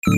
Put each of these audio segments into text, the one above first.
بسم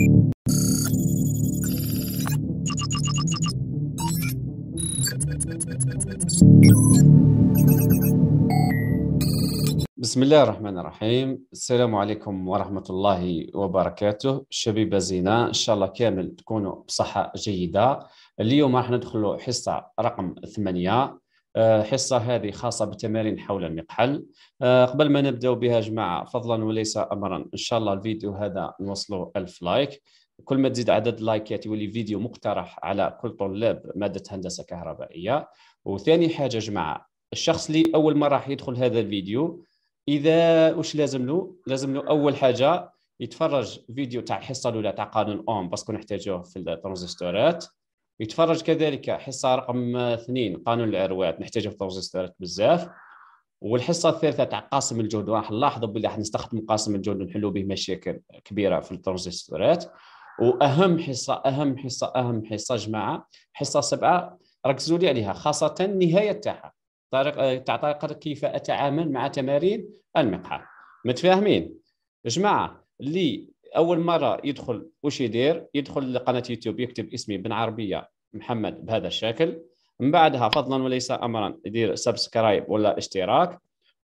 الله الرحمن الرحيم السلام عليكم ورحمة الله وبركاته شبيبة زينة إن شاء الله كامل تكونوا بصحة جيدة اليوم راح ندخلوا حصة رقم ثمانية آه، حصة هذه خاصة بتمارين حول المقحل آه، قبل ما نبدأ بها جماعة فضلا وليس أمرا إن شاء الله الفيديو هذا نوصله ألف لايك كل ما تزيد عدد اللايكات يولي فيديو مقترح على كل طلاب مادة هندسة كهربائية وثاني حاجة جماعة الشخص اللي أول مرة راح يدخل هذا الفيديو إذا وش لازم له؟ لازم له أول حاجة يتفرج فيديو تاع الحصة الأولى تاع قانون أوم باسكو نحتاجوه في الترانزستورات يتفرج كذلك حصه رقم اثنين قانون العروات نحتاجها في توزيع السيارات بزاف والحصه الثالثه تاع قاسم الجهد راح نلاحظوا بلي راح نستخدم قاسم الجهد ونحلوا به مشاكل كبيره في الترانزستورات واهم حصه اهم حصه اهم حصه جماعه حصه سبعه ركزوا لي عليها خاصه النهايه تاعها طريق تاع طريقه كيف اتعامل مع تمارين المقهى متفاهمين جماعه اللي اول مره يدخل وش يدير يدخل لقناه يوتيوب يكتب اسمي عربيه محمد بهذا الشكل من بعدها فضلا وليس امرا يدير سبسكرايب ولا اشتراك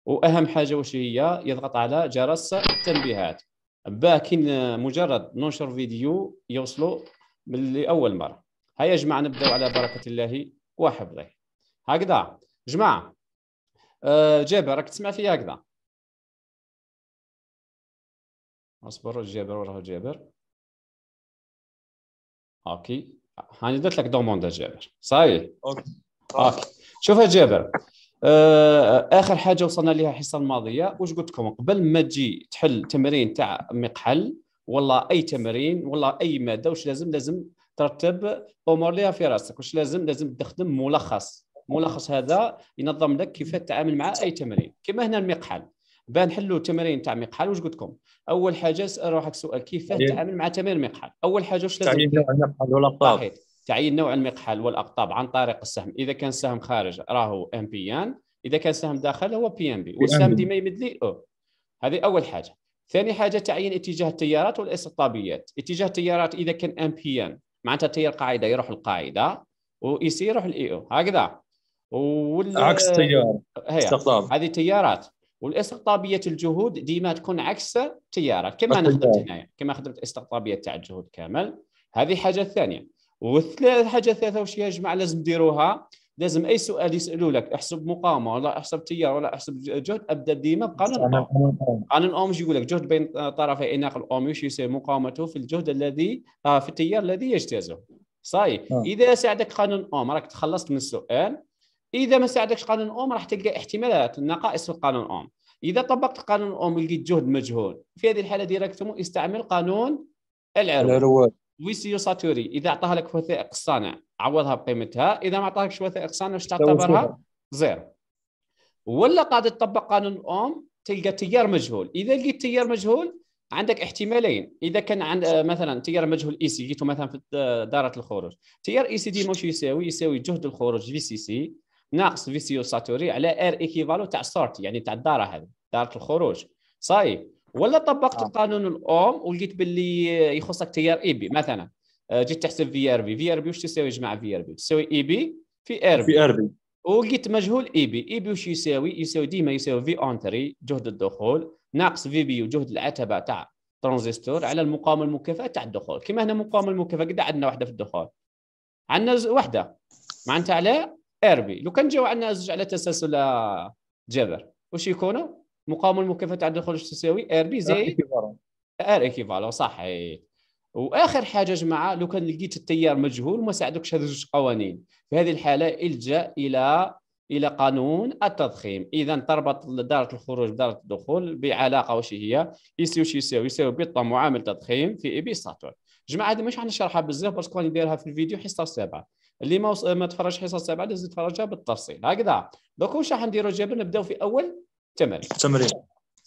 واهم حاجه وش هي يضغط على جرس التنبيهات باكن مجرد ننشر فيديو يوصلوا من لاول مره هيا جماعه نبداو على بركه الله وحفظه هكذا جماعه أه جابر راك تسمع فيا هكذا اصبر جابر وراه جابر اوكي هاني درت لك دوموند جابر صاي اوكي اوكي شوف جابر آه، اخر حاجه وصلنا لها الحصه الماضيه واش قلت لكم قبل ما تجي تحل تمرين تاع مقحل ولا اي تمرين ولا اي ماده واش لازم لازم ترتب امور ليها في راسك واش لازم لازم تخدم ملخص ملخص هذا ينظم لك كيف تتعامل مع اي تمرين كما هنا المقحل بان نحلوا التمارين تاع مقحل واش قلت لكم اول حاجه اسال روحك سؤال كيفاه تتعامل مع تمارين مقحل اول حاجه واش لازم تعيين نوع المقحل والاقطاب تعيين نوع المقحل والاقطاب عن طريق السهم اذا كان سهم خارج راهو ام بيان اذا كان سهم داخل هو بي ام بي والسهم ديما يمد لي او هذه اول حاجه ثاني حاجه تعيين اتجاه التيارات والاستطابيات اتجاه التيارات اذا كان ام بيان معناتها التيار قاعده يروح القاعده وإي يروح الاي او e هكذا وال عكس التيار استقطاب هذه تيارات والاستقطابيه الجهود ديما تكون عكس التيار كما نخدم نعم. هنايا كما خدمت الاستقطابيه تاع الجهود كامل هذه حاجه ثانيه والثالث حاجه ثالثه واش يا جماعه لازم ديروها لازم اي سؤال يسالوا لك احسب مقاومه ولا احسب تيار ولا احسب جهد ابدا ديما بقانون قانون اومش يقول لك جهد بين طرفي اناق الاوم يسوي مقاومته في الجهد الذي آه، في التيار الذي يجتازه صاي آه. اذا ساعدك قانون اوم راك تخلصت من السؤال اذا ما ساعدكش قانون اوم راح تلقى احتمالات النقائص في القانون اوم اذا طبقت قانون اوم لقيت جهد مجهول في هذه الحاله ديريكتومون استعمل قانون العروه ويسيو ساتوري اذا اعطاها لك وثائق الصانع عوضها بقيمتها اذا ما اعطاكش وثائق صانع واش تعتبرها زيرو ولا قاعد تطبق قانون اوم تلقى تيار مجهول اذا لقيت تيار مجهول عندك احتمالين اذا كان عن آه، مثلا تيار مجهول اي سي لقيته مثلا في دائره الخروج تيار اي سي دي ماشي يساوي يساوي جهد الخروج في سي سي ناقص فيسيو ساتوري على ار ايكيفالو تاع ستارت يعني تاع الداره هذه داره الخروج صاي طيب، ولا طبقت آه. القانون الاوم ولقيت باللي يخصك تيار اي بي مثلا آه، جيت تحسب في ار بي في ار بي واش تساوي جماعه في ار بي تساوي اي بي في ار بي في ار بي ولقيت مجهول اي بي اي بي واش يساوي يساوي ديما يساوي في اونتري جهد الدخول ناقص في بي وجهد العتبه تاع ترانزستور على المقاومه المكافاه تاع الدخول كما هنا مقاومه المكافاه قد عندنا وحده في الدخول عندنا واحده معناتها على ار بي لو كان جاو عندنا زوج على تسلسل جذر واش يكونوا مقاومه المكافاه عند الخروج تساوي بي زائد ار ايكيفالون صحيح واخر حاجه جماعه لو كان لقيت التيار مجهول وما ساعدوكش هذو جوج قوانين في هذه الحاله الجا الى الى قانون التضخيم اذا تربط داره الخروج بداره الدخول بعلاقه واش هي يساوي واش يساوي يساوي بالطا معامل تضخيم في اي بي ساتور جماعه هذه مش حنشرحها بزاف باسكو راني دايرها في الفيديو حصه سابعه اللي ما ما تفرج حصص تبع لازم تفرجها بالتفصيل هكذا دوك واش راح نديروا جابر نبداو في اول تمرين تمرين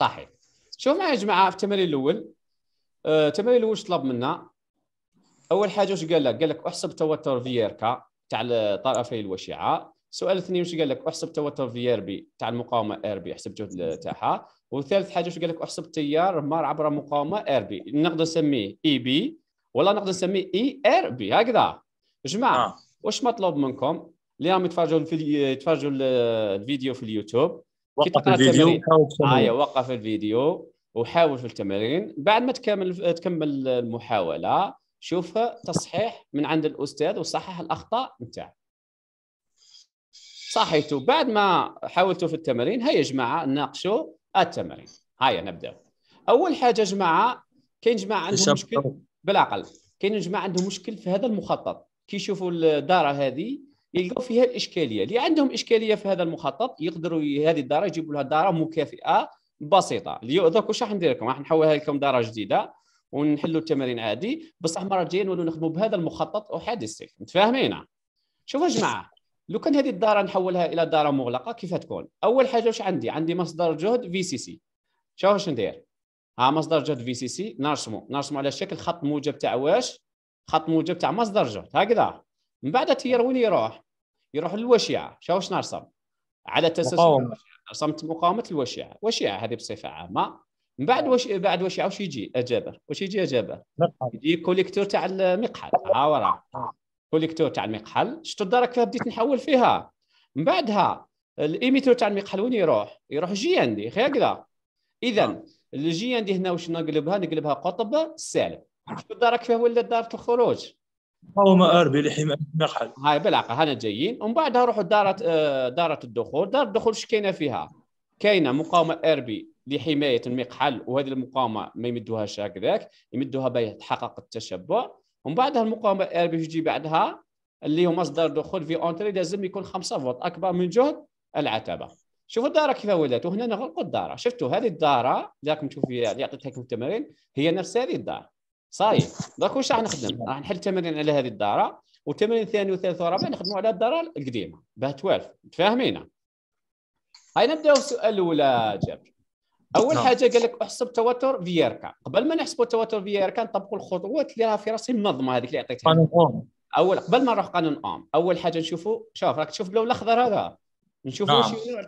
صحيح شوف معايا يا جماعه في التمرين الاول أه، التمرين الاول طلب منا اول حاجه واش قال لك قال لك احسب توتر في كا تاع طرفي الوشيعه السؤال الثاني واش قال لك احسب توتر في ار بي تاع المقاومه ار بي احسب جهد تاعها وثالث حاجه واش قال لك احسب تيار مار عبر مقاومه ار بي نقدر نسميه اي e بي ولا نقدر نسميه اي e ار بي هكذا جماعه آه. واش مطلوب منكم اللي راهم يتفرجوا الفيديو يتفرجوا الفيديو في اليوتيوب وقف الفيديو ايوه وقف الفيديو وحاول في التمارين بعد ما تكمل تكمل المحاوله شوف تصحيح من عند الاستاذ وصحح الاخطاء نتاعك صحيته بعد ما حاولتوا في التمارين هيا يا جماعه ناقشوا التمارين هيا نبداو اول حاجه جماعه كاين جماعه عندهم مشكل بالعقل كاين جماعه عندهم مشكل في هذا المخطط كي يشوفوا الداره هذه يلقوا فيها الاشكاليه اللي عندهم اشكاليه في هذا المخطط يقدروا هذه الداره يجيبوا لها داره مكافئه بسيطه دوك واش راح ندير لكم راح نحولها لكم داره جديده ونحلوا التمارين عادي بصح المره الجايه نولوا نخدموا بهذا المخطط احاد السيف متفاهمين شوفوا يا جماعه لو كان هذه الداره نحولها الى داره مغلقه كيف تكون اول حاجه واش عندي عندي مصدر جهد في سي سي شوفوا واش ندير ها مصدر جهد في سي سي نرسمه نرسمه على شكل خط موجب تاع واش خط موجب تاع مصدر جهد هكذا من بعد التيار وين يروح؟ يروح للوشيعه واش نرسم؟ على اساس رسمت مقاومه الوشيعه وشيعه هذه بصفه عامه من بعد نعم. وش بعد وشيعه واش يجي اجابه واش يجي اجابه يجي كوليكتور تاع المقحل ها ورا نعم. كوليكتور تاع المقحل شفتوا الدرك فيها بديت نحول فيها من بعدها الايميتور تاع المقحل وين يروح؟ يروح جي عندي هكذا اذا نعم. الجي عندي هنا واش نقلبها؟ نقلبها قطب سالب شو دارك فيه ولا دارة الخروج مقاومة اربي لحماية مقحل هاي بالعقل هنا جايين ومن بعدها نروحوا دارة آه، دارة الدخول دارة الدخول اش كاينه فيها كاينه مقاومة اربي لحماية المقحل وهذه المقاومة ما يمدوهاش هكذاك يمدوها باش تحقق التشبع ومن بعدها المقاومة اربي تجي بعدها اللي هو مصدر دخول في اونتري لازم يكون خمسة فولت اكبر من جهد العتبة شوفوا الدارة كيف ولات وهنا نغلقوا الدارة شفتوا هذه الدارة اللي راكم تشوفوا اللي عطيتها لكم التمارين هي نفس هذه الدارة صايي دونك واش راح نخدم راح نحل تمارين على هذه الداره والتمارين الثاني والثالث والرابع نخدموا على الداره القديمه باه 12 متفاهمين هاي نبداو السؤال الاولى جابر اول نعم. حاجه قال لك احسب توتر فييركا قبل ما نحسبوا توتر فييركا نطبقوا الخطوات اللي راها في راسي منظمه هذيك اللي عطيتها اول قبل ما نروح قانون اوم اول حاجه نشوفوا شوف راك تشوف اللون الاخضر هذا نشوفوا نعم.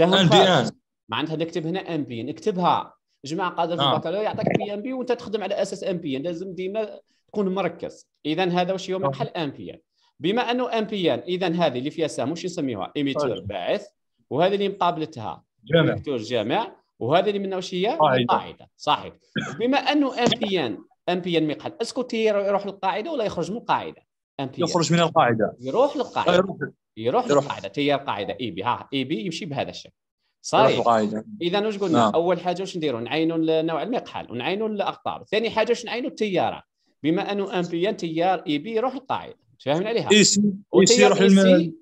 نوع ام بي ان معناتها نكتب هنا ام بي نكتبها اكتبها جماعه قاده في نعم. البكالوريا يعطيك بي ام بي وانت تخدم على اساس ام بي لازم ديما تكون مركز اذا هذا واش يوم يقال ام بي بما انه ام بي اذا هذه اللي فيها سهم واش نسميوها ايميتور باعث وهذه اللي مقابلتها جامع جامع وهذا اللي منها واش هي قاعده صحيح بما انه ام بي ان ام بي ان مقال اسكو يروح للقاعده ولا يخرج من القاعده ام بي يخرج من القاعده يروح للقاعده آه، يروح, يروح للقاعده تيار قاعده اي بي ها اي بي يمشي بهذا الشكل صحيح اذا واش قلنا نعم. اول حاجه واش نديروا نعينوا نوع المقحل ونعينوا الاقطار ثاني حاجه واش نعينوا التياره بما انه امبيان تيار اي بي يروح للقاعده فاهمين عليها اي سي يروح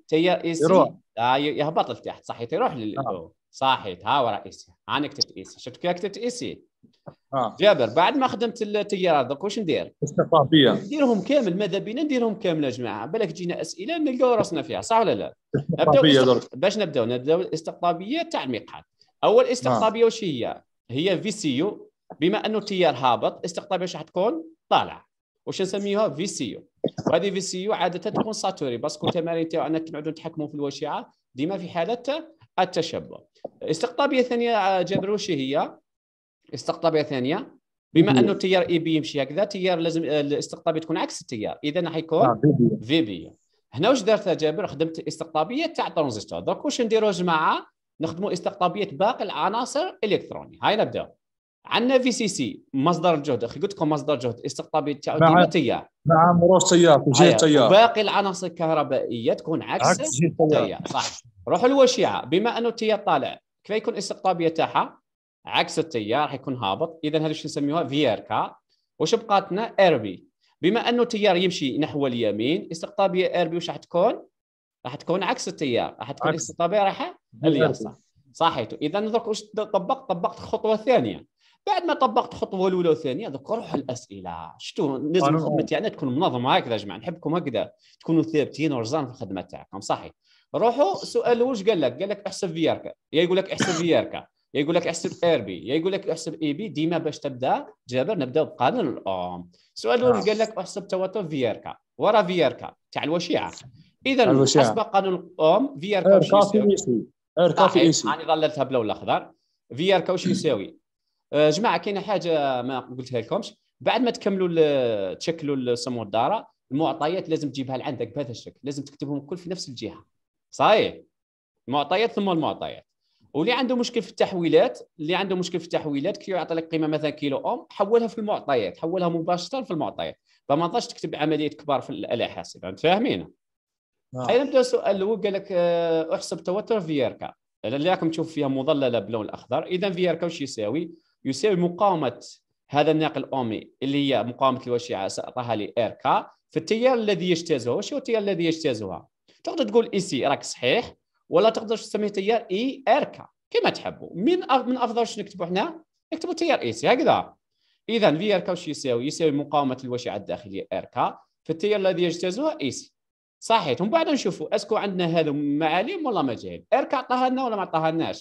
تيار اي سي يروح آه يهبط لتحت صحيت يروح لل نعم. صحيت ها راه اي سي انا كتبت اي سي شفت كيف كتبت اي سي آه. جابر بعد ما خدمت التيارات دوك واش ندير؟ استقطابيه نديرهم كامل ماذا بينا نديرهم كامل يا جماعه بالك جينا اسئله نلقاو راسنا فيها صح ولا لا؟ استقطابيه باش نبداو نبداو الاستقطابيه تاع الميقات اول نعم. استقطابيه واش هي؟ هي في سيو بما انه التيار هابط استقطابيه واش حتكون؟ طالعه واش نسميوها في سيو وهذه في سيو عاده تكون ساتوري باسكو التمارين تاعو انك نقعدوا نتحكموا في الوشيعه ديما في حاله التشبع استقطابيه ثانيه جابر واش هي؟ استقطابيه ثانيه بما انه التيار اي بي يمشي هكذا التيار لازم آه، الاستقطابيه تكون عكس التيار اذا حيكون آه، في بي هنا واش درت جابر خدمت الاستقطابيه تاع الترانزستور دوك واش نديرو يا جماعه نخدموا استقطابيه باقي العناصر الالكتروني هاي نبدا عندنا في سي سي مصدر الجهد اخي قلت لكم مصدر جهد استقطابي تاعو ديما تيار مع مرور تيار جهه تيار باقي العناصر الكهربائيه تكون عكس, عكس التيار صح روحوا الوشيعه بما انه التيار طالع كيف يكون الاستقطابيه تاعها عكس التيار حيكون هابط اذا هذا شو نسميوها كا وش بقاتنا ار بي بما انه التيار يمشي نحو اليمين استقطابيه ار بي وش راح تكون؟ راح تكون عكس التيار راح تكون استقطابيه رايحه اليسار صحيتو اذا درك واش طبقت طبقت الخطوه الثانيه بعد ما طبقت الخطوه الاولى والثانيه درك روح الاسئله شتو لازم الخدمه تاعنا يعني تكون منظمه هكذا يا جماعه نحبكم هكذا تكونوا ثابتين ورزان في الخدمه تاعكم صحيح روحوا السؤال واش قال لك؟ قال لك احسب فياركا يا يقول لك احسب فياركا يا يقول لك احسب ار بي يا يقول لك احسب اي بي ديما باش تبدا جابر نبدا بقانون الاوم سؤال الاول آه. قال لك احسب توتر في ار كا ورا في ار كا تاع الوشيعه اذا حسب قانون الاوم في ار كا واش يساوي ار كا في اي سي انا ظللتها بلا الاخضر في ار كا واش يساوي آه، جماعه كاينه حاجه ما قلتها لكمش بعد ما تكملوا تشكلوا سمو الداره المعطيات لازم تجيبها لعندك بهذا الشكل لازم تكتبهم كل في نفس الجهه صحيح المعطيات ثم المعطيات واللي عنده مشكل في التحويلات اللي عنده مشكل في التحويلات كي يعطي لك قيمه مثلا كيلو اوم حولها في المعطيات حولها مباشره في المعطيات فما تقدرش تكتب عمليه كبار في الاله حاسبه فاهمين؟ نعم. ايضا بدأ السؤال الاول قال لك آه، احسب توتر في اركا اللي راكم تشوف فيها مظلله باللون الاخضر اذا في اركا واش يساوي يساوي مقاومه هذا الناقل الاومي اللي هي مقاومه الوشيعه ساعطاها لي ار كا في التيار الذي يجتازها واش هو التيار الذي يجتازها تقدر تقول اي سي راك صحيح ولا تقدر تسميه تيار اي اركا كما تحبوا من من افضل شنو نكتبوا هنا نكتبوا تيار اي سي هكذا اذا في اركا واش يساوي يساوي مقاومه الوشعه الداخليه اركا في التيار الذي يجتازها اي سي صحيت ومن بعد نشوفوا اسكو عندنا هذا معالم ولا مجاهيل اركا عطاها لنا ولا ما ار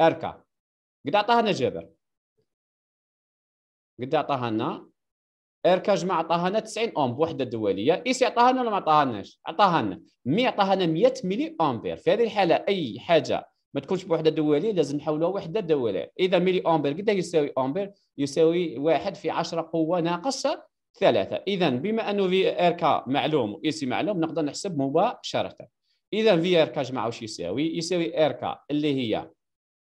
اركا قد عطاها لنا جابر قد عطاها لنا ايركاج ما عطاها 90 اوم بوحده دوليه سي عطاها لنا ولا ما عطاها لناش عطاها لنا مي عطاها لنا 100 ملي امبير في هذه الحاله اي حاجه ما تكونش بوحده دوليه لازم نحولوها وحده دوليه اذا ملي امبير قد إيه يساوي امبير يساوي واحد في 10 قوه ناقص ثلاثة إذا بما أنه في كا معلوم وإي سي معلوم نقدر نحسب مباشرة إذا في ار كا جمع واش يساوي يساوي ار كا اللي هي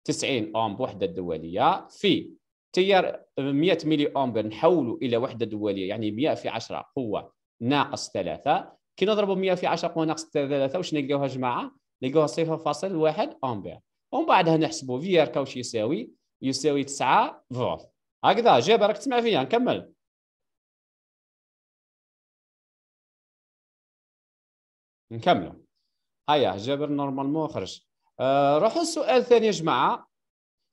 90 أوم بوحدة دولية في تيار 100 ملي امبير نحولوا الى وحده دوليه يعني 100 في 10 قوه ناقص 3 كي نضربوا 100 في 10 قوه ناقص 3 واش نلقاوها يا جماعه نلقاوها 0.1 امبير ومن بعدها نحسبوا في ار كاوش يساوي يساوي 9 فولت هكذا جابر راك تسمع فيا نكمل نكملوا هيا جابر نورمالمون خرج آه روحوا السؤال الثاني يا جماعه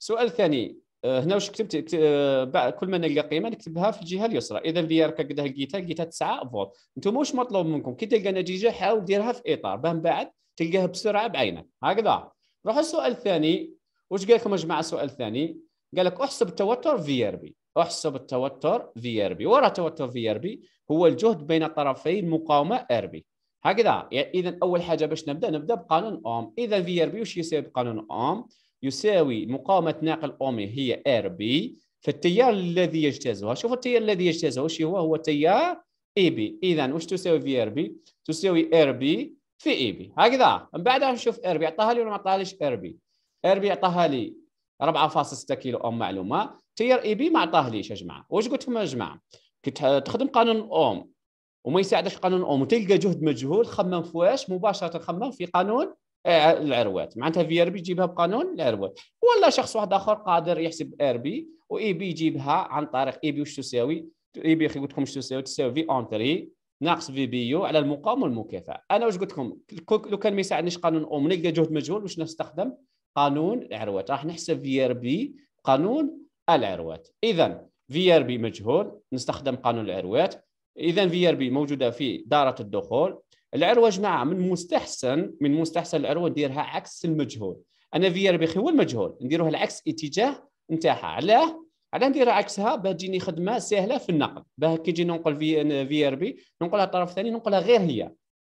السؤال الثاني آه، هنا واش كتبت آه، كل ما نلقى قيمه نكتبها في الجهه اليسرى اذا في ار كذا لقيتها لقيتها 9 فولت انتم واش مطلوب منكم كي تلقى نتيجه حاول ديرها في اطار باه من بعد تلقاها بسرعه بعينك هكذا نروح السؤال الثاني واش قال لكم يا جماعه السؤال الثاني قال لك احسب التوتر في ار بي احسب التوتر في ار بي وراء توتر في ار بي هو الجهد بين طرفي المقاومه ار بي هكذا يعني اذا اول حاجه باش نبدا نبدا بقانون اوم اذا في ار بي واش يساوي بقانون اوم يساوي مقاومه ناقل اومي هي ار بي فالتيار الذي يجتازها شوف التيار الذي يجتازها وش هو هو تيار اي بي اذا وش تساوي في ار بي تساوي ار بي في اي بي هكذا من بعد نشوف ار بي عطاها لي ولا ما عطاهاليش ار بي ار بي عطاها لي 4.6 كيلو اوم معلومه تيار اي بي ما عطاهليش يا جماعه واش قلت لكم يا جماعه تخدم قانون اوم وما يساعدش قانون اوم وتلقى جهد مجهول خمم فواش مباشره خمم في قانون العروات معناتها في ار بي يجيبها بقانون العروات ولا شخص واحد اخر قادر يحسب ار بي واي بي يجيبها عن طريق اي بي واش تساوي اي بي قلت لكم واش تساوي تساوي في اون 3 ناقص في بي يو على المقاومه والمكافاه انا واش قلت لكم لو كان ما يساعدنيش قانون اوم نلقى جهد مجهول واش نستخدم قانون العروات راح نحسب في ار بي قانون العروات اذا في ار بي مجهول نستخدم قانون العروات اذا في ار بي موجوده في داره الدخول العروه نعم من مستحسن من مستحسن العروه نديرها عكس المجهول انا في ربيخي هو المجهول نديروها العكس اتجاه نتاعها علاه علاه ندير عكسها باه تجيني خدمه سهله في النقل باه كي تجي ننقل في في ار بي ننقلها الطرف الثاني ننقلها غير هي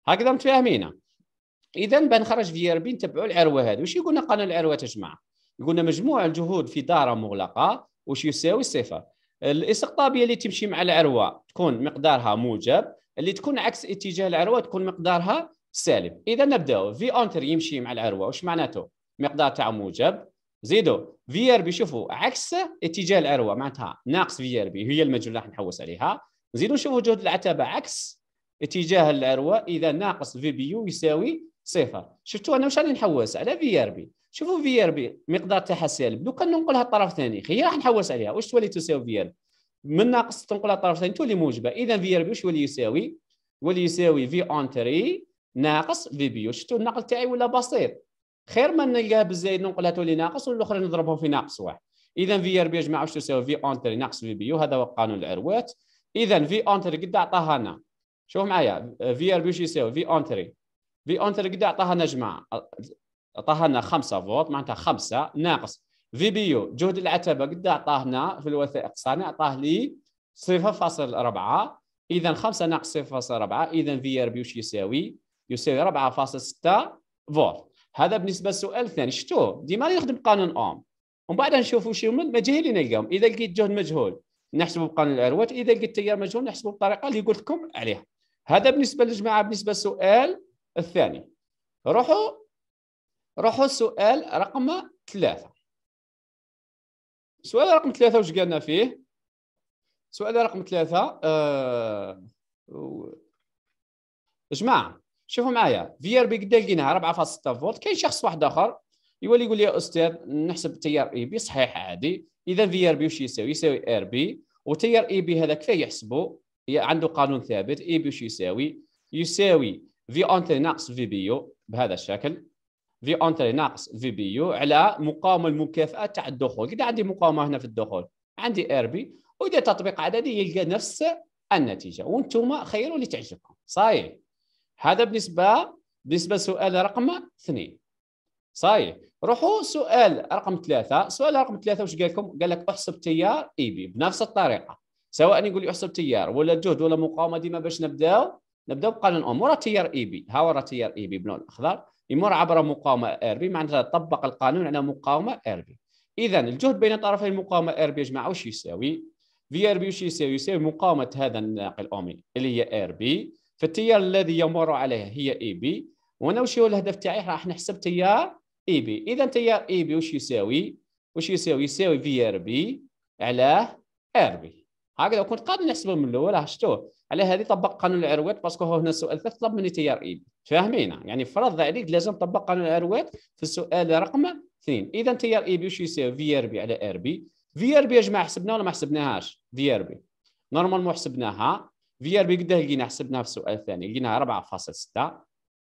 هكذا متفاهمين اذا بنخرج في ار بي نتبعوا العروه هذه واش يقولنا قانون العروه تجمع يقولنا مجموع الجهود في داره مغلقه واش يساوي صفر الاستقطابيه اللي تمشي مع العروه تكون مقدارها موجب اللي تكون عكس اتجاه العروه تكون مقدارها سالب اذا نبداو في اونتر يمشي مع العروه واش معناته مقدار تاع موجب زيدو في ار بي شوفوا عكس اتجاه العروه معناتها ناقص في ار بي هي المجهول راح نحوس عليها نزيدو نشوفوا جهد العتبه عكس اتجاه العروه اذا ناقص في بي يو يساوي صفر شفتوا انا واش راني نحوس على في ار بي شوفوا في ار بي مقدار تاعها سالب لو كان ننقلها الطرف الثاني هي راح نحوس عليها واش تولي تساوي في ار بي من ناقص تنقلها الطرفتين تولي موجبه اذا في ار بي يولي يساوي يولي يساوي في اون ناقص في بي شفتوا النقل تاعي ولا بسيط خير ما نلقاه بالزايد ننقلها تولي ناقص والاخرى نضربهم في ناقص واحد اذا في ار بي يا جماعه واش تساوي في اون ناقص في بي هذا هو قانون العروات اذا في اون قد عطاها لنا شوف معايا في ار بي يساوي في اون في اون قد عطاها لنا جماعه عطاها لنا 5 فولت معناتها 5 ناقص فيبيو جهد العتبه قد اعطاه هنا في الوثائق صانع اعطاه لي 0.4 اذا 5 ناقص 0.4 اذا في ار بي وش يساوي؟ يساوي 4.6 فولت هذا بالنسبه للسؤال الثاني شفتوه ديما نخدم قانون اوم ومن بعد نشوفوا شي هما المجاهيل نلقاهم اذا لقيت جهد مجهول نحسبه بقانون العروات اذا لقيت تيار مجهول نحسبه بالطريقه اللي قلت لكم عليها هذا بالنسبه للجماعه بالنسبه للسؤال الثاني روحوا روحوا السؤال رقم ثلاثه السؤال رقم ثلاثة واش قالنا فيه السؤال رقم ثلاثة آه... جماعة شوفوا معايا في ار بي قد لقيناها 4.6 فولت كاين شخص واحد اخر يولي يقول لي يا استاذ نحسب تيار اي بي صحيح عادي اذا في ار بي واش يساوي يساوي ار بي وتيار اي بي هذا كيفاه يحسبه عنده قانون ثابت اي بي واش يساوي يساوي في اونتي ناقص في بي يو بهذا الشكل في اونتري ناقص في بي يو على مقاومه المكافاه تاع الدخول كده عندي مقاومه هنا في الدخول عندي ار بي ويدير تطبيق عددي يلقى نفس النتيجه وانتم خيروا اللي تعجبكم صحيح هذا بالنسبه بالنسبه لسؤال رقم اثنين صحيح روحوا سؤال رقم ثلاثة سؤال رقم ثلاثة واش قال لكم قال لك احسب تيار اي بي بنفس الطريقة سواء يقول لي احسب تيار ولا جهد ولا مقاومة ديما باش نبداو نبداو بقانون الامور تيار اي بي ها هو تيار اي بي بلون الاخضر يمر عبر مقاومه ار بي معناتها طبق القانون على مقاومه ار بي اذا الجهد بين طرفي المقاومه ار بي يا جماعه وش يساوي في ار بي وش يساوي يساوي مقاومه هذا الناقل اومي اللي هي ار بي فالتيار الذي يمر عليها هي اي بي وانا وش هو الهدف تاعي راح نحسب تيار اي بي اذا تيار اي بي وش يساوي وش يساوي يساوي في ار بي على ار بي هكذا كنت قادر نحسبه من الاول راه شفتوه على هذه طبق قانون العروات باسكو هنا السؤال ثلاث طلب مني تيار اي فاهمين يعني فرض عليك لازم تطبق قانون العروات في السؤال رقم اثنين اذا تيار اي بي وش يساوي في ار بي على ار بي في ار بي يا جماعه حسبناها ولا ما حسبناهاش في ار بي نورمالمون حسبناها في ار بي قداه لقينا حسبناها في السؤال الثاني لقيناها 4.6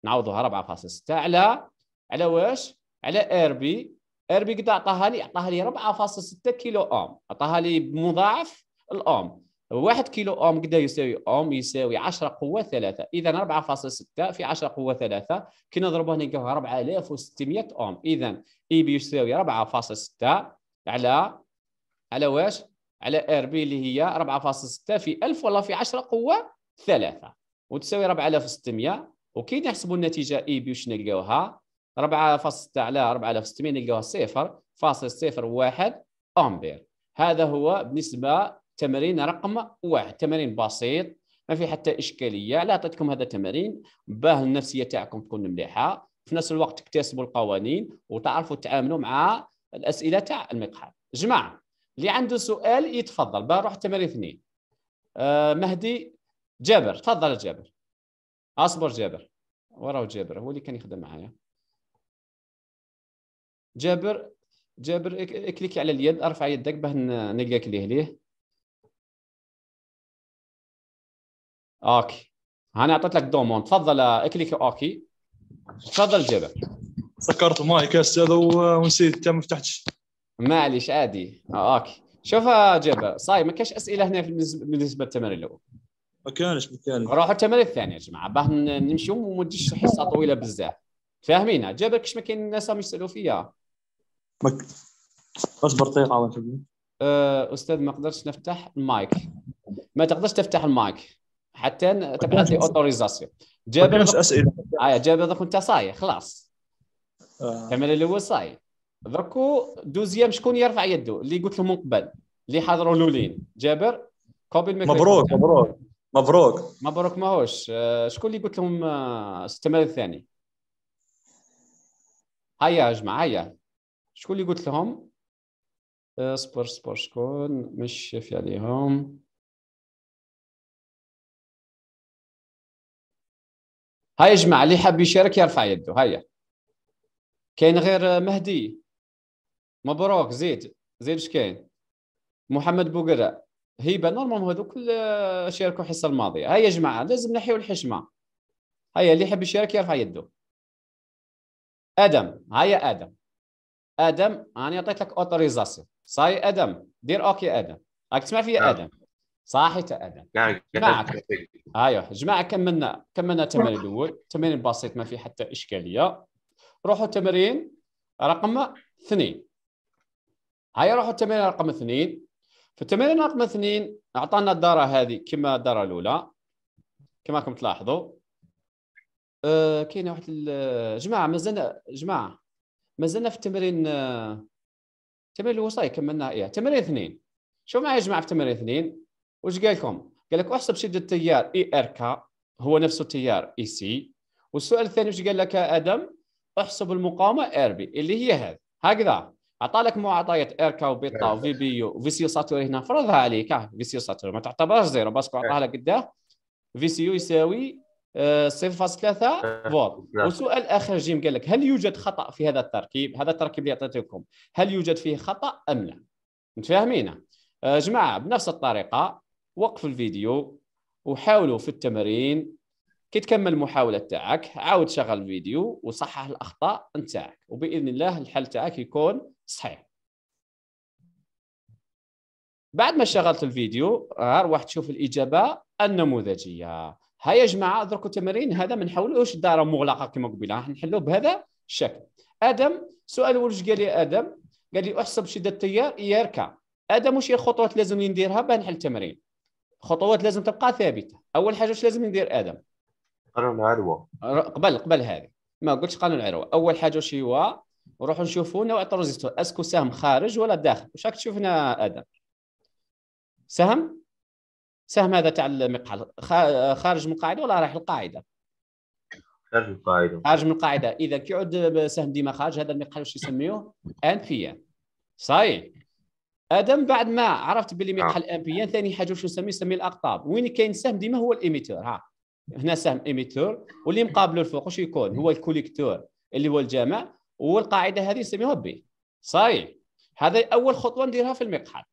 نعوضوها 4.6 على على واش على ار بي ار بي قد عطاها لي عطاها لي 4.6 كيلو اوم عطاها لي بمضاعف الأوم واحد كيلو أوم قد يساوي أوم يساوي 10 قوة 3 إذا 4.6 في 10 قوة 3 كي نضربوه نلقاوها 4600 أوم إذا إي بي يساوي 4.6 على على واش؟ على ار بي اللي هي 4.6 في 1000 ولا في 10 قوة 3 وتساوي 4600 وكي نحسبوا النتيجة اي بي واش نلقاوها 4.6 على 4600 نلقاوها 0.01 أمبير هذا هو بالنسبة تمرين رقم واحد تمرين بسيط ما في حتى اشكاليه لا عطيتكم هذا التمارين باه النفسيه تاعكم تكون مليحه في نفس الوقت تكتسبوا القوانين وتعرفوا تتعاملوا مع الاسئله تاع المقحل جماعه اللي عنده سؤال يتفضل باه روح تمرين اثنين آه مهدي جابر تفضل جابر اصبر جابر وراه جابر هو اللي كان يخدم معايا جابر جابر اكليكي على اليد ارفع يدك باه نلقاك ليه ليه اوكي انا اعطيت لك دومون تفضل آه، اكليك اوكي تفضل جيبك سكرت المايك كاس هذا ونسيت ما فتحتش معليش عادي آه، اوكي شوف آه، جيبه صاي ما كاش اسئله هنا بالنسبه للتمرين الاول ما كانش ما كانش روحوا التمرين الثاني يا جماعه باه نمشيو وما تجيش حصه طويله بزاف فاهمين جابر كش ما كاين الناس راهم يسالوا فيا مك... واش برطيقه استاذ ما قدرتش نفتح المايك ما تقدرش تفتح المايك حتى تبعث لي اوتوريزاسيون جاب اسئله آه جاب هذاك انت صاي خلاص آه. كمل اللي هو صاي دركو دوزيام شكون يرفع يده اللي قلت له من قبل اللي حضروا لولين جابر كوبي مبروك مبروك مبروك مبروك ماهوش آه، شكون اللي قلت لهم آه، استمر الثاني هيا يا جماعه هيا شكون اللي قلت لهم اصبر اصبر شكون مش شاف عليهم هاي يا جماعه اللي حاب يشارك يرفع يده هيا كاين غير مهدي مبروك زيد زيد اش كاين محمد بوقره هيبه نورمالمون هذوك شاركوا الحصه الماضيه هيا يا جماعه لازم نحيوا الحشمه هيا اللي حاب يشارك يرفع يده ادم هيا ادم ادم انا عطيت لك اوتوريزاسيون صاي ادم دير اوكي ادم راك تسمع فيا نعم. ادم صاحي تأذن نعم جماعة ايوه جماعة كملنا كملنا التمرين الاول تمرين بسيط ما في حتى اشكاليه روحوا التمرين رقم اثنين هيا روحوا التمرين رقم اثنين في التمرين رقم اثنين اعطانا الداره هذه كما الداره الاولى كما راكم تلاحظوا أه كاين واحد جماعه مازلنا جماعه مازلنا في التمرين آه، التمرين الوسطي كملنا كملناه ايه تمرين اثنين شوف معايا يا جماعه في تمرين اثنين وش قال لكم؟ قال لك احسب شده التيار اي ار كا هو نفسه تيار اي e سي والسؤال الثاني وش قال لك يا ادم؟ احسب المقاومه ار بي اللي هي هذه هكذا اعطى لك معطيات ار كا وبيتا إيه. وفي بي يو وفي سي ساتور هنا فرضها عليك في سي ساتور ما تعتبرهاش زيرو باسكو إيه. اعطاها لك قداه في سي يو يساوي 0.3 آه، إيه. فولت نعم. وسؤال اخر جيم قال لك هل يوجد خطا في هذا التركيب هذا التركيب اللي اعطيتكم هل يوجد فيه خطا ام لا متفاهمين آه، جماعه بنفس الطريقه وقف الفيديو وحاولوا في التمرين كي تكمل المحاوله تاعك عاود شغل الفيديو وصحح الاخطاء نتاعك وباذن الله الحل تاعك يكون صحيح بعد ما شغلت الفيديو آه، راح تشوف الاجابه النموذجيه هيا يا جماعه دركوا التمرين هذا ما نحولوش داره مغلقه كما قبيله راح نحلوه بهذا الشكل ادم سؤال واش قال لي ادم قال لي احسب شده التيار يركع ادم واش هي الخطوات لازم نديرها باه نحل التمرين خطوات لازم تبقى ثابته اول حاجه واش لازم ندير ادم قانون العروه قبل قبل هذه ما قلتش قانون العروه اول حاجه واش هو نروحوا نشوفوا نوع الترانزستور اسكو سهم خارج ولا داخل واش راك تشوف هنا ادم سهم سهم هذا تاع المقعد خارج من القاعده ولا رايح القاعده خارج من القاعده خارج من القاعده اذا كيعود سهم ديما خارج هذا المقعد واش يسميوه انفيان صحيح ادم بعد ما عرفت باللي ميقح آه. الامبيان ثاني حاجه واش نسميه نسميه الاقطاب وين كاين السهم ديما هو الايميتور ها هنا سهم ايميتور واللي مقابله الفوق واش يكون هو الكوليكتور اللي هو الجامع والقاعده هذه نسميوها بي صحيح هذا اول خطوه نديرها في المقحل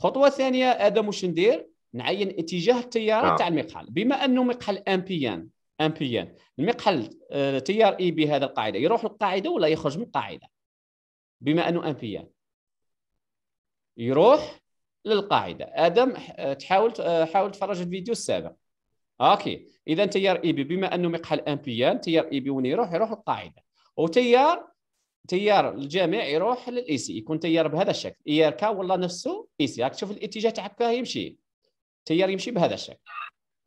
خطوه ثانيه ادم واش ندير نعين اتجاه التيارات آه. تاع المقحل بما انه مقحل امبيان امبيان المقحل آه، تيار اي بي هذا القاعده يروح للقاعده ولا يخرج من القاعده بما انه امبيان يروح للقاعده ادم آه، تحاول آه، حاول تفرج الفيديو السابق اوكي اذا تيار اي بي بما انه مقحل امبيان تيار اي بي وين يروح يروح للقاعده وتيار تيار الجامع يروح للاي سي يكون تيار بهذا الشكل اي ار كا والله نفسه اي سي راك تشوف الاتجاه تاع كا يمشي تيار يمشي بهذا الشكل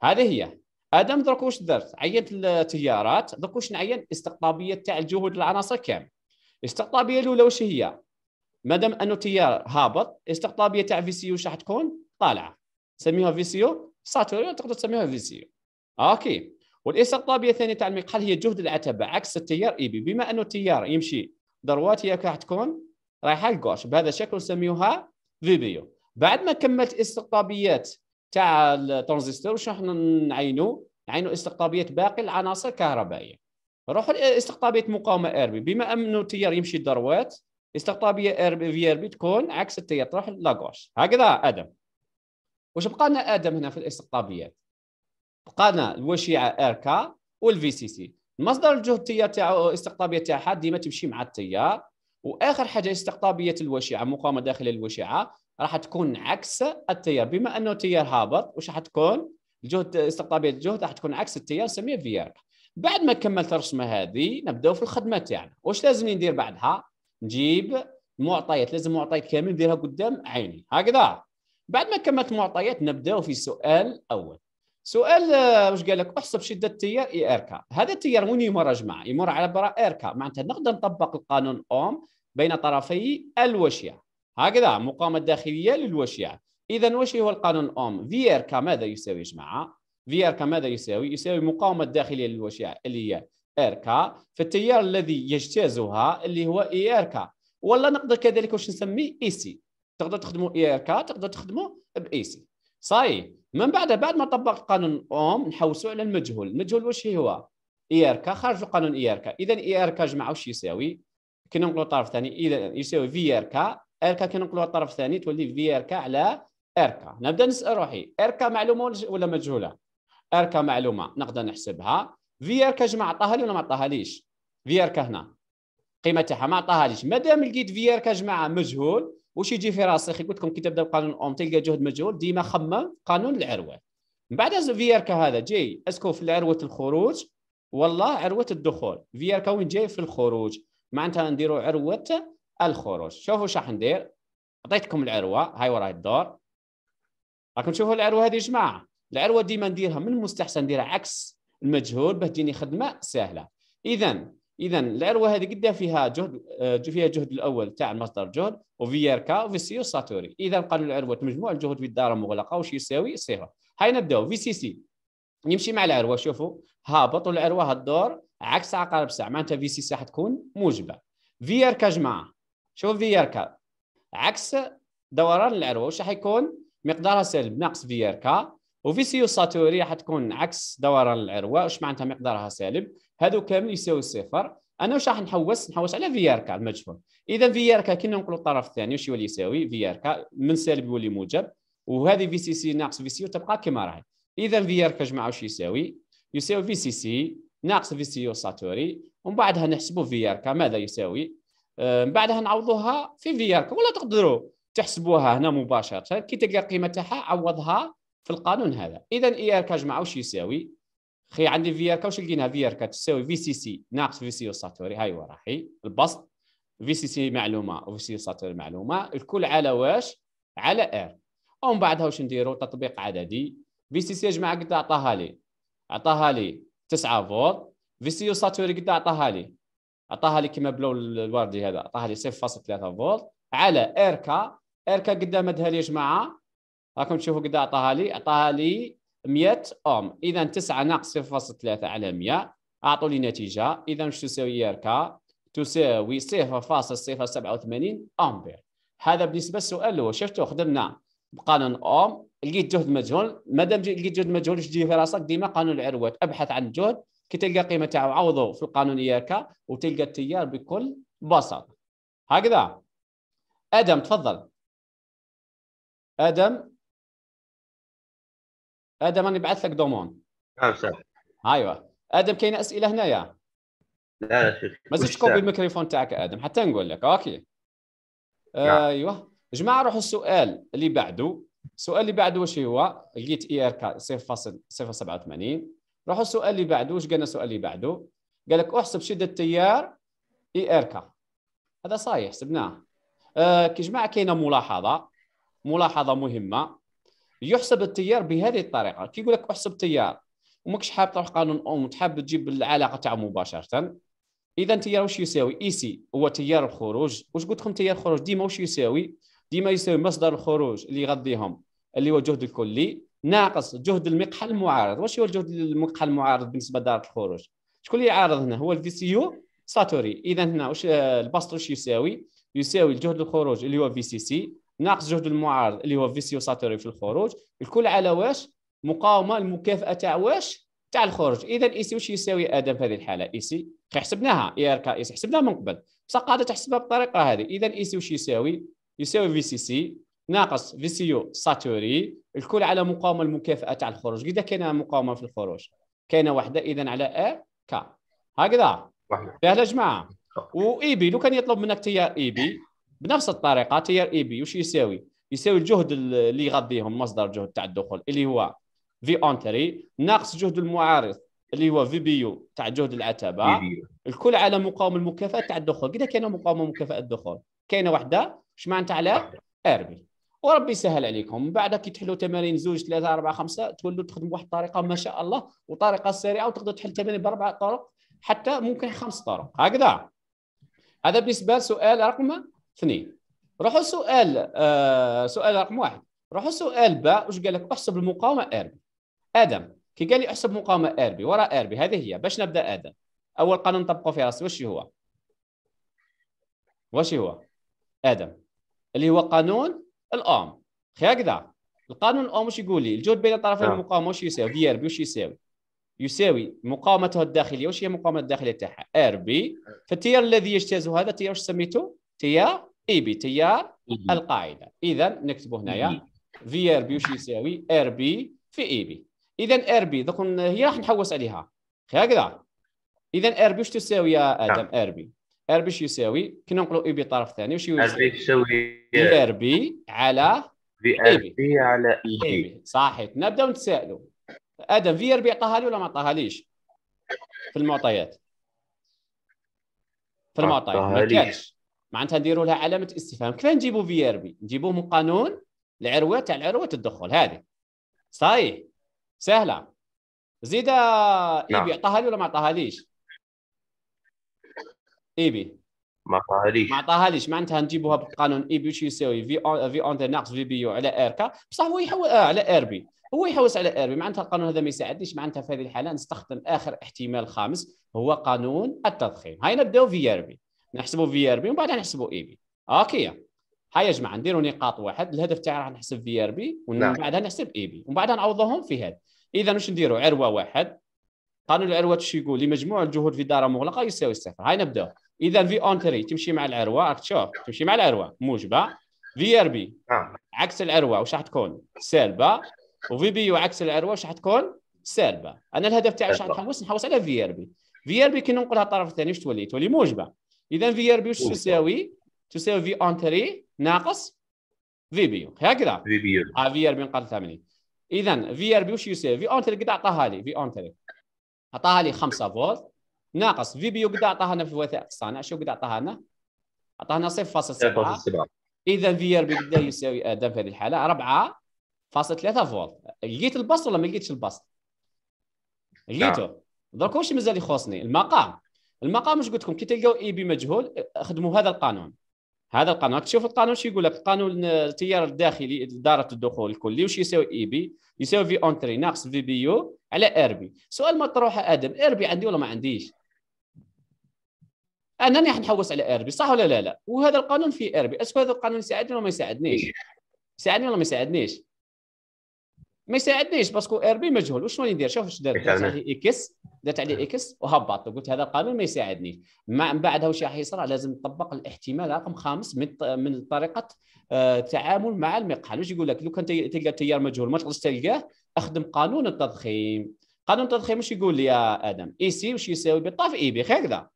هذه هي ادم درك واش درت عينت التيارات درك واش نعين الاستقطابيه تاع الجهود العناصر كامل الاستقطابيه الاولى واش هي ما دام انه التيار هابط استقطابيه تاع في سي شح تكون طالعه سميها في سي يو تقدر تسميها في سي اوكي والاستقطابيه الثانيه تاع المقحل هي جهد العتبه عكس التيار اي بي بما انه التيار يمشي ذروات هي راح تكون رايحه للكوش بهذا الشكل نسميوها في بي يو بعد ما كملت الاستقطابيات تاع الترانزستور وش راح نعينوا نعينوا استقطابيات باقي العناصر الكهربائيه نروحوا لاستقطابيه مقاومه ار بي بما انه التيار يمشي ذروات ار بي تكون عكس التيار تروح لاغوش هكذا ادم واش بقى لنا ادم هنا في الاستقطابيات بقى لنا الوشيعه ار كا والفي سي سي مصدر الجهد التيار تاعو الاستقطابيه تاعها ديما تمشي مع التيار واخر حاجه استقطابيه الوشيعه مقاومه داخل الوشيعه راح تكون عكس التيار بما انه التيار هابط واش راح تكون الجهد استقطابيه الجهد راح تكون عكس التيار سميه فيار بعد ما كملت الرسمه هذه نبداو في الخدمه تاعنا يعني. واش لازم ندير بعدها نجيب معطيات لازم معطيات كامل نديرها قدام عيني هكذا بعد ما كملت معطيات نبداو في السؤال الاول سؤال آه، واش قال لك احسب شده التيار اي ار كا هذا التيار وين يمر يا جماعه يمر على برا ار كا معناتها نقدر نطبق القانون اوم بين طرفي الوشيه هكذا مقاومه داخليه للوشيه اذا وش هو القانون اوم في ار كا ماذا يساوي يا جماعه في ار كا ماذا يساوي يساوي مقاومه داخليه للوشيه اللي هي ايركا التيار الذي يجتازها اللي هو اي ايركا ولا نقدر كذلك واش نسميه اي سي تقدر تخدموا اي ايركا تقدر تخدموا باي سي صاي من بعد بعد ما طبق قانون اوم نحوسوا على المجهول المجهول واش هو اي اركا خارج قانون اي اركا اذا اي اركا جمع واش يساوي كي نقولوا الطرف الثاني اذا يساوي في اركا اركا كي نقولوا الطرف الثاني تولي في اركا على اركا نبدا نسال روحي اركا معلومه ولا مجهوله اركا معلومه نقدر نحسبها في فيركا جماعه عطاها لي ولا ما عطاها ليش في كهنا هنا تاعها ما عطاها ليش مادام لقيت في فيركا جماعه مجهول واش يجي في راسك قلت لكم كي تبدا بقانون اوم تلقى جهد مجهول ديما خمم قانون العروه من بعد في ار هذا جاي اسكو في عروه الخروج والله عروه الدخول في ار وين جاي في الخروج معناتها نديروا عروه الخروج شوفوا شح ندير عطيتكم العروه هاي وراي الدور راكم تشوفوا العروه هذه جماعه العروه ديما نديرها من المستحسن نديرها عكس المجهول باش تجيني خدمه سهله اذا اذا العروه هذه قد فيها جهد آه، فيها جهد الاول تاع المصدر جهد وفي سي ساتوري اذا قالوا العروه مجموع الجهد في الدائره المغلقه وش يساوي صفر هاي نبداو في سي سي يمشي مع العروه شوفوا هابط والعروه الدور عكس عقارب ساعه معناتها في سي سي حتكون موجبه في ار كا جماعه شوف كا عكس دوران العروه واش حيكون مقدارها سالب ناقص في ار كا وفيسيو ساتوري حتكون عكس دوران العروه واش معناتها مقدارها سالب هذو كامل يساوي صفر انا واش راح نحوس نحوس على في ار كا المجهول اذا في ار كا كي ننقلوا الطرف الثاني واش يولي يساوي في ار كا من سالب يولي موجب وهذه في سي سي ناقص في سي تبقى كما راهي اذا في ار كا جماعه واش يساوي يساوي في سي سي ناقص في سي ساتوري ومن بعدها نحسبوا في ار كا ماذا يساوي آه، من بعدها نعوضوها في في ار كا ولا تقدروا تحسبوها هنا مباشره كي تلقى القيمه تاعها عوضها في القانون هذا اذا اي ار كجمع واش يساوي خي عندي في ار كا واش لقيناها في ار كا تساوي في سي سي ناقص في سي ساتوري هاي هو راهي البسط في سي سي معلومه وفي سي ساتوري معلومه الكل على واش على ار ومن بعدها واش نديرو تطبيق عددي في سي سي يا جماعه قد عطاها لي عطاها لي 9 فولت في سي ساتوري قد عطاها لي عطاها لي كيما بلو الوردي هذا عطاها لي 0.3 فولت على ار كا ار كا قد مدها لي يا جماعه راكم تشوفوا قد اعطاها لي اعطاها لي 100 اوم اذا 9 ناقص 0.3 على 100 اعطوا لي نتيجه اذا شو تساوي يركا تساوي 0.087 امبير هذا بالنسبه للسؤال الاول شفتوا خدمنا بقانون اوم لقيت جهد مجهول مادام لقيت جهد مجهول اش في راسك ديما قانون العروات ابحث عن الجهد كي تلقى القيمه تاعو عوضه في القانون اياك وتلقى التيار بكل بساطه هكذا ادم تفضل ادم ادم انا بعث لك دومون نعم صح ايوه ادم كاين اسئله هنايا لا لا ما زدتش كوبي الميكروفون تاعك ادم حتى نقول لك اوكي نعم. ايوه جماعه روحوا السؤال اللي بعده السؤال اللي بعده واش هو لقيت اي ار كا 0.87 روحوا السؤال اللي بعده واش قالنا السؤال اللي بعده قال لك احسب شده التيار اي ار كا هذا صحيح حسبناه آه كي جماعه كاينه ملاحظه ملاحظه مهمه يحسب التيار بهذه الطريقه كي يقول لك احسب تيار وماكش حاب تروح قانون اوم وتحب تجيب العلاقه تاعو مباشره اذا تيار واش يساوي ايسي هو تيار الخروج واش قلت لكم تيار الخروج ديما واش يساوي ديما يساوي مصدر الخروج اللي يغذيهم اللي هو الجهد الكلي ناقص جهد المقحل المعارض واش هو الجهد المقحل المعارض بالنسبه لدار الخروج شكون اللي يعارض هنا هو الفي سي يو ساتوري اذا هنا واش آه، البسط واش يساوي يساوي الجهد الخروج اللي هو في سي سي ناقص جهد المعارض اللي هو فيسيو ساتوري في الخروج الكل على واش مقاومه المكافاه تاع واش تاع الخروج اذا اي سي واش يساوي ادم في هذه الحاله اي سي حسبناها اي ار كا اس حسبناها من قبل بصح قاعده تحسبها بالطريقه هذه اذا اي سي واش يساوي يساوي في سي سي ناقص في سي يو ساتوري الكل على مقاومه المكافاه تاع الخروج كذا كاينه مقاومه في الخروج كاينه واحده اذا على ار كا هكذا فيها يا جماعه واي بي لو كان يطلب منك تيار اي بي بنفس الطريقه تيار اي بي وش يساوي؟ يساوي الجهد اللي يغذيهم مصدر الجهد تاع الدخول اللي هو في اونتري ناقص جهد المعارض اللي هو في بي يو تاع جهد العتبه الكل على مقاومه المكافاه تاع الدخول كذا كاينه مقاومه مكافاه الدخول كاينه وحده اش معناتها على اربي وربي يسهل عليكم من بعد كي تحلوا تمارين زوج ثلاثه اربعه خمسه تولوا تخدموا واحد الطريقه ما شاء الله وطريقه سريعه وتقدر تحل تمارين باربع طرق حتى ممكن خمس طرق هكذا هذا بالنسبه لسؤال رقم اثنين روحوا سؤال آه سؤال رقم واحد روحوا سؤال باء واش قال لك احسب المقاومه ار بي ادم كي قال لي احسب مقاومه ار بي وراء ار بي هذه هي باش نبدا ادم اول قانون نطبقه في راسي واش هو واش هو ادم اللي هو قانون الاوم خي هكذا القانون الاوم واش يقول لي الجهد بين الطرفين نعم. المقاومه واش يساوي في ار بي واش يساوي يساوي مقاومته الداخليه واش هي المقاومه الداخليه تاعها ار بي فالتيار الذي يجتاز هذا التيار واش سميته تيار اي بي تيار القاعده اذا نكتبوا هنايا في ار بي وش يساوي ار بي في اي بي اذا ار بي دوك هي راح نحوس عليها هكذا اذا ار بي وش تساوي يا ادم ار بي ار بي وش يساوي كي ننقلوا اي بي طرف ثاني وش يساوي ار بي تساوي ار بي على في ار بي على اي بي صحيح نبداو نتسائلوا ادم في ار بي عطاها لي ولا ما عطاها ليش في المعطيات في المعطيات ما كانش معناتها نديروا لها علامه استفهام كيف نجيبوا في ار بي نجيبوه من قانون العروه تاع العروه الدخول هذه صحيح سهله زيد ايبي نعم. عطاها لي ولا ما عطاها ليش ايبي ما ليش ما ليش معناتها نجيبوها بالقانون اي بي شو يساوي في اون في اون دي ناقص في بي يو على ار كا بصح هو يحول آه على ار بي هو يحوس على ار بي معناتها القانون هذا ما يساعدنيش معناتها في هذه الحاله نستخدم اخر احتمال خامس هو قانون التضخيم هاي نبداو في ار بي نحسبوا في ار بي ومن بعد نحسبوا اي بي اوكي هاي يا جماعه نديروا نقاط واحد الهدف تاعي راح نحسب في ار بي ومن نعم. بعدها نحسب اي بي ومن بعدها نعوضهم في هذا اذا واش نديروا عروه واحد قانون العروه واش يقول لمجموع الجهود في دائره مغلقه يساوي الصفر هاي نبداو اذا في اون تري تمشي مع العروه راك تشوف تمشي مع العروه موجبه في ار بي عكس العروه واش راح تكون سالبه وفي بي عكس العروه واش راح تكون سالبه انا الهدف تاعي واش راح نحوس نحوس على في ار بي في ار بي كي ننقلها الطرف الثاني واش تولي تولي موجبه اذا في ار بي وش تساوي؟ تساوي في اونتري ناقص في بي هكذا في بي اه في ار بي نقل 8 اذا في ار بي وش يساوي؟ في اونتري قد عطاها لي في اونتري عطاها لي 5 فولت ناقص في بي قد عطاها لنا في الوثائق الصانع شو قد عطاها لنا؟ عطاها لنا 0.7 اذا في ار بي قد إيه يساوي ادم آه، في هذه الحاله 4.3 فولت لقيت البسط ولا ما لقيتش البسط؟ نعم. لقيته دروك واش مازال يخصني المقام المقام واش قلت لكم كي تلقاو اي بي مجهول خدموا هذا القانون هذا القانون تشوف القانون شو يقول لك القانون التيار الداخلي دارة الدخول الكلي وش يساوي اي بي يساوي في اونتري ناقص في بي يو على ار بي سؤال مطروح ادم ار بي عندي ولا ما عنديش انا راح نحوس على ار بي صح ولا لا لا وهذا القانون فيه ار بي اسكو هذا القانون يساعدني ولا ما يساعدنيش يساعدني ولا ما يساعدنيش ما يساعدنيش باسكو ار بي مجهول وشنو ندير شوف اش درت درت عليه اكس درت عليه إيه. اكس وهبط وقلت هذا القانون ما يساعدنيش من بعد واش راح يصرى لازم نطبق الاحتمال رقم خامس من من طريقه آه، التعامل مع المقحل واش يقول لك لو كان تلقى التيار مجهول ما تقدرش تلقاه اخدم قانون التضخيم قانون التضخيم واش يقول لي يا ادم اي سي واش يساوي بالطاف اي بي هكذا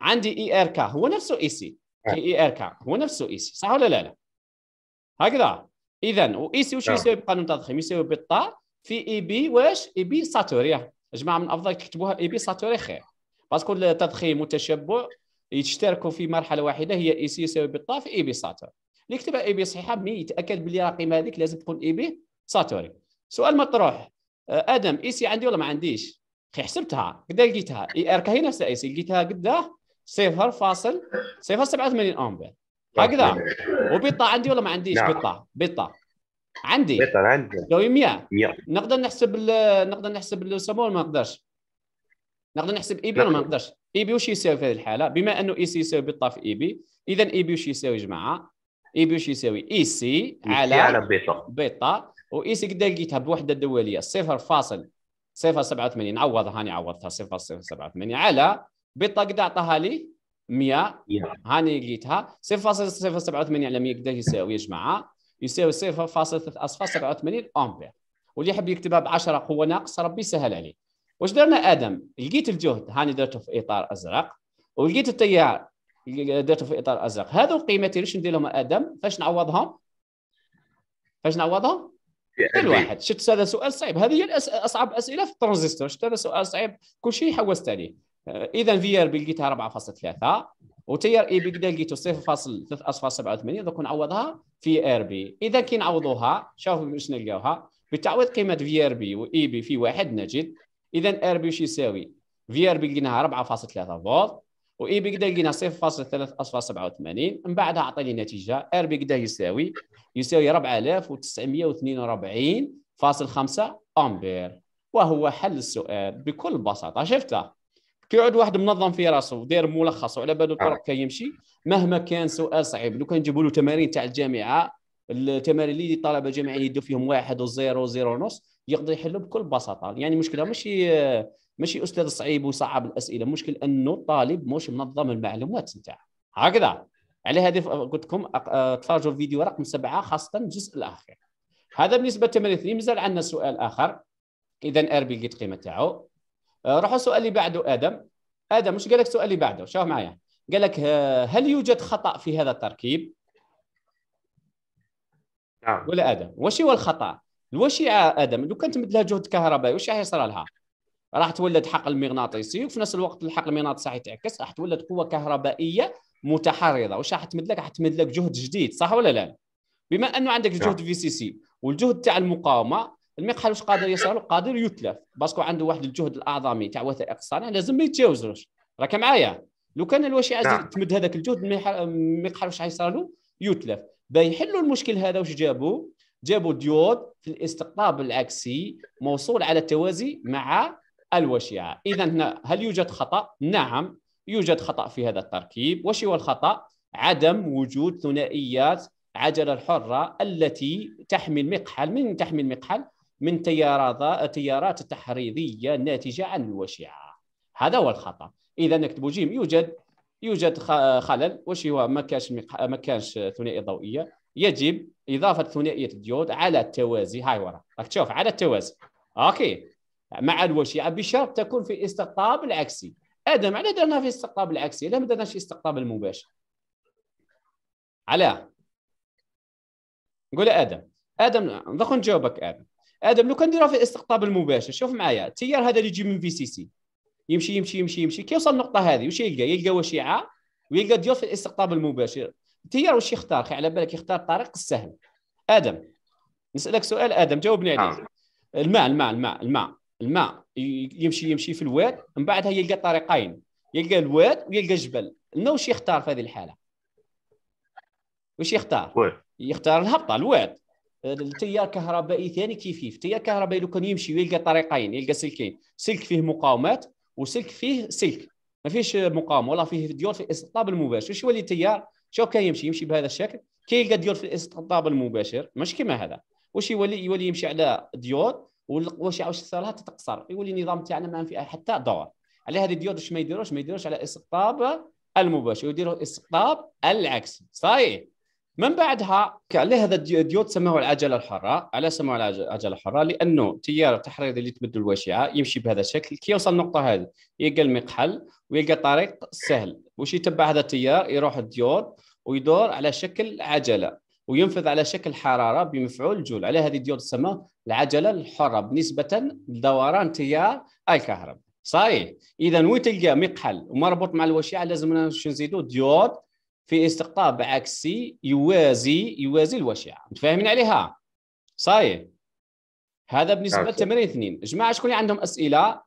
عندي اي ار كا هو نفسه اي سي نعم. اي ار كا هو نفسه اي سي صح ولا لا لا هكذا اذا واي سي واش نعم. يساوي بقانون التضخيم يساوي بالطا في اي بي واش اي بي ساتوريا جماعه من الافضل تكتبوها اي بي ساتوري خير باسكو التضخيم والتشبع يشتركوا في مرحله واحده هي اي سي يساوي بالطا في اي بي ساتوري اللي كتبها اي بي صحيحه مي يتاكد باللي القيمه هذيك لازم تكون اي بي ساتوري سؤال مطروح آه، ادم اي سي عندي ولا ما عنديش خي حسبتها قد إيه لقيتها اي ار هي نفسها اي سي لقيتها قدا 0.087 امبير هكذا طيب، يعني وبيطه عندي ولا ما عنديش نعم. بيطه بيطه عندي بيطه عندي لو 100 نقدر نحسب نقدر نحسب السمو ولا ما نقدرش نقدر نحسب اي بي ولا ما نعم. نقدرش اي بي واش يساوي في هذه الحاله بما انه اي سي يساوي بيطه في اي بي اذا اي بي واش يساوي جماعه اي بي واش يساوي اي سي على على بيطه بيتا واي سي قد لقيتها بوحده دوليه 0.087 عوضها هاني عوضتها 0.087 على بيطه قد عطاها لي 100 هاني لقيتها 0.087 لم يساوي يا جماعه؟ يساوي 0.87 امبير واللي يحب يكتبها ب 10 قوه ناقص ربي سهل عليه واش درنا ادم لقيت الجهد هاني درته في اطار ازرق ولقيت التيار درته في اطار ازرق هذو القيمتين واش ندير لهم ادم فاش نعوضهم فاش نعوضهم كل واحد شفت هذا سؤال صعيب هذه هي اصعب اسئله في الترانزستور شفت هذا سؤال صعيب كل شيء حوست عليه اذا في ار بي لقيتها 4.3 وتي ار اي بي كدا لقيتو 0.3.87 دوك نعوضها في ار بي اذا كي نعوضوها شوفوا باش نلقاوها بتعويض قيمه في ار بي واي بي في واحد نجد اذا ار بي واش يساوي في ار بي لقيناها 4.3 فولت واي بي كدا لقينا 0.3.87 من بعدها لي نتيجه ار بي كدا يساوي يساوي 4942.5 امبير وهو حل السؤال بكل بساطه شفته كيعود واحد منظم في راسه وداير ملخص وعلى بالو الطرق آه. كيمشي مهما كان سؤال صعيب لو كان نجيبوا له تمارين تاع الجامعه التمارين اللي الطلبه الجامعيين يدوا فيهم واحد وزيرو وزيرو ونص يقدر يحلو بكل بساطه يعني المشكله ماشي ماشي استاذ صعيب وصعب الاسئله المشكل انه الطالب مش منظم المعلومات نتاعه هكذا على هذه قلت لكم آه، تفرجوا الفيديو رقم سبعه خاصه الجزء الاخير هذا بالنسبه للتمارين مازال عندنا سؤال اخر اذا ار بي لقيت قيمه تاعو آه، روحوا السؤال اللي بعده ادم ادم مش قال لك السؤال اللي بعده شوف معايا قال لك آه، هل يوجد خطا في هذا التركيب نعم ولا ادم واش هو الخطا واش ادم لو كانت مدلها جهد كهربائي واش يصرى لها راح تولد حقل مغناطيسي وفي نفس الوقت الحقل المغناطيسي راح يتعكس راح تولد قوه كهربائيه متحرره واش راح تمد لك راح تمد لك جهد جديد صح ولا لا بما انه عندك نعم. جهد في سي سي والجهد تاع المقاومه المقحل واش قادر يصير قادر يتلف باسكو عنده واحد الجهد الاعظمي تاع وثائق الصانع لازم ما يتجاوزوش راك معايا لو كان الواشي عايز نعم. تمد هذاك الجهد المقحل واش حيصير له يتلف بيحلوا المشكل هذا واش جابوا جابوا ديود في الاستقطاب العكسي موصول على التوازي مع الوشيعه اذا هنا هل يوجد خطا نعم يوجد خطا في هذا التركيب وش هو الخطا عدم وجود ثنائيات عجله الحره التي تحمي المقحل من تحمي المقحل من تيارات تحريضيه ناتجه عن الوشيعه هذا هو الخطا اذا نكتبوا جيم يوجد يوجد خلل وش هو ما كانش ما كانش ثنائيه ضوئيه يجب اضافه ثنائيه الديود على التوازي هاي ورا راك تشوف على التوازي اوكي مع الوشيعه بشرط تكون في استقطاب العكسي ادم على درنا في استقطاب العكسي لا ما درناش استقطاب المباشر علاه قول ادم ادم دوك نجاوبك ادم ادم لو كان نديرها في الاستقطاب المباشر شوف معايا التيار هذا اللي يجي من في سي سي يمشي يمشي يمشي يمشي كيوصل النقطه هذه واش يلقى يلقى وشيعه ويلقى ديور في الاستقطاب المباشر التيار واش يختار على بالك يختار الطريق السهل ادم نسالك سؤال ادم جاوبني نعم. عليه الماء الماء الماء الماء الماء يمشي يمشي في الواد من بعدها يلقى طريقين يلقى الواد ويلقى الجبل لنا واش يختار في هذه الحاله واش يختار وي. يختار الهبطه الواد التيار الكهربائي ثاني كيف كيف التيار الكهربائي لو كان يمشي ويلقى طريقين يلقى سلكين سلك فيه مقاومات وسلك فيه سلك ما فيش مقاومه ولا فيه ديول في الاستقطاب المباشر شو يولي التيار شو كان يمشي يمشي بهذا الشكل كي يلقى ديول في الاستقطاب المباشر ماشي كما هذا واش يولي يولي يمشي على ديول واش واش صارها تتقصر يولي النظام تاعنا ما فيه حتى دور على هذه الديود واش ما يديروش ما يديروش على الاستقطاب المباشر يديروا الاستقطاب العكسي صحيح من بعدها كان له هذا الديود سموه العجله الحره على سموه العجله الحره لانه تيار التحريض اللي تبدل الواشعه يمشي بهذا الشكل كي يوصل النقطه هذه يلقى المقحل ويلقى طريق سهل وش يتبع هذا التيار يروح الديود ويدور على شكل عجله وينفذ على شكل حراره بمفعول جول على هذه الديود تسمى العجله الحره بالنسبه لدوران تيار الكهرباء صحيح اذا وين تلقى مقحل ومربوط مع الواشعه لازم نزيدوا ديود في استقطاب عكسي يوازي يوازي الوشيعة متفاهمين عليها صاي هذا بالنسبه للتمرين اثنين جماعه شكون اللي عندهم اسئله